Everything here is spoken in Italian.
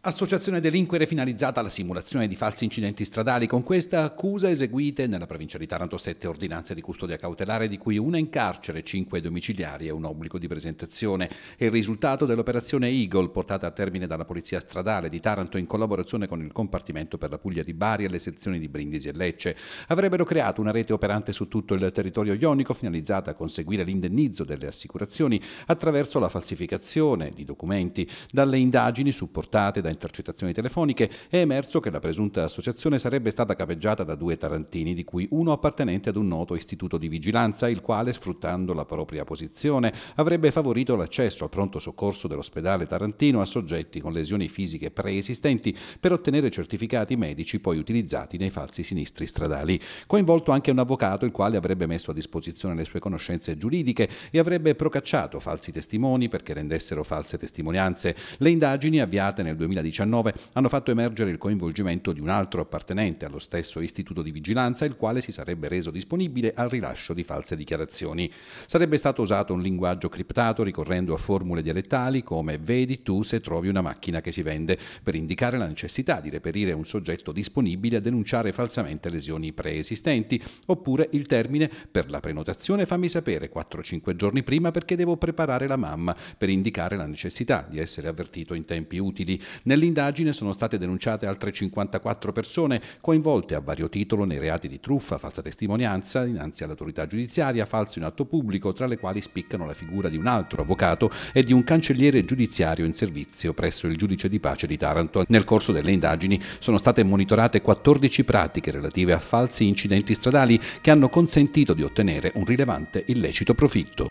Associazione delinquere finalizzata alla simulazione di falsi incidenti stradali. Con questa accusa eseguite nella provincia di Taranto sette ordinanze di custodia cautelare, di cui una in carcere, cinque domiciliari e un obbligo di presentazione. È il risultato dell'operazione Eagle, portata a termine dalla Polizia Stradale di Taranto in collaborazione con il Compartimento per la Puglia di Bari e le sezioni di Brindisi e Lecce. Avrebbero creato una rete operante su tutto il territorio ionico, finalizzata a conseguire l'indennizzo delle assicurazioni attraverso la falsificazione di documenti. Dalle indagini supportate da da intercettazioni telefoniche è emerso che la presunta associazione sarebbe stata capeggiata da due tarantini, di cui uno appartenente ad un noto istituto di vigilanza, il quale, sfruttando la propria posizione, avrebbe favorito l'accesso al pronto soccorso dell'ospedale tarantino a soggetti con lesioni fisiche preesistenti per ottenere certificati medici poi utilizzati nei falsi sinistri stradali. Coinvolto anche un avvocato, il quale avrebbe messo a disposizione le sue conoscenze giuridiche e avrebbe procacciato falsi testimoni perché rendessero false testimonianze. Le indagini avviate nel 2000 2019 hanno fatto emergere il coinvolgimento di un altro appartenente allo stesso istituto di vigilanza, il quale si sarebbe reso disponibile al rilascio di false dichiarazioni. Sarebbe stato usato un linguaggio criptato ricorrendo a formule dialettali come vedi tu se trovi una macchina che si vende, per indicare la necessità di reperire un soggetto disponibile a denunciare falsamente lesioni preesistenti, oppure il termine per la prenotazione fammi sapere 4-5 giorni prima perché devo preparare la mamma, per indicare la necessità di essere avvertito in tempi utili. Nell'indagine sono state denunciate altre 54 persone coinvolte a vario titolo nei reati di truffa, falsa testimonianza dinanzi all'autorità giudiziaria, falso in atto pubblico, tra le quali spiccano la figura di un altro avvocato e di un cancelliere giudiziario in servizio presso il giudice di pace di Taranto. Nel corso delle indagini sono state monitorate 14 pratiche relative a falsi incidenti stradali che hanno consentito di ottenere un rilevante illecito profitto.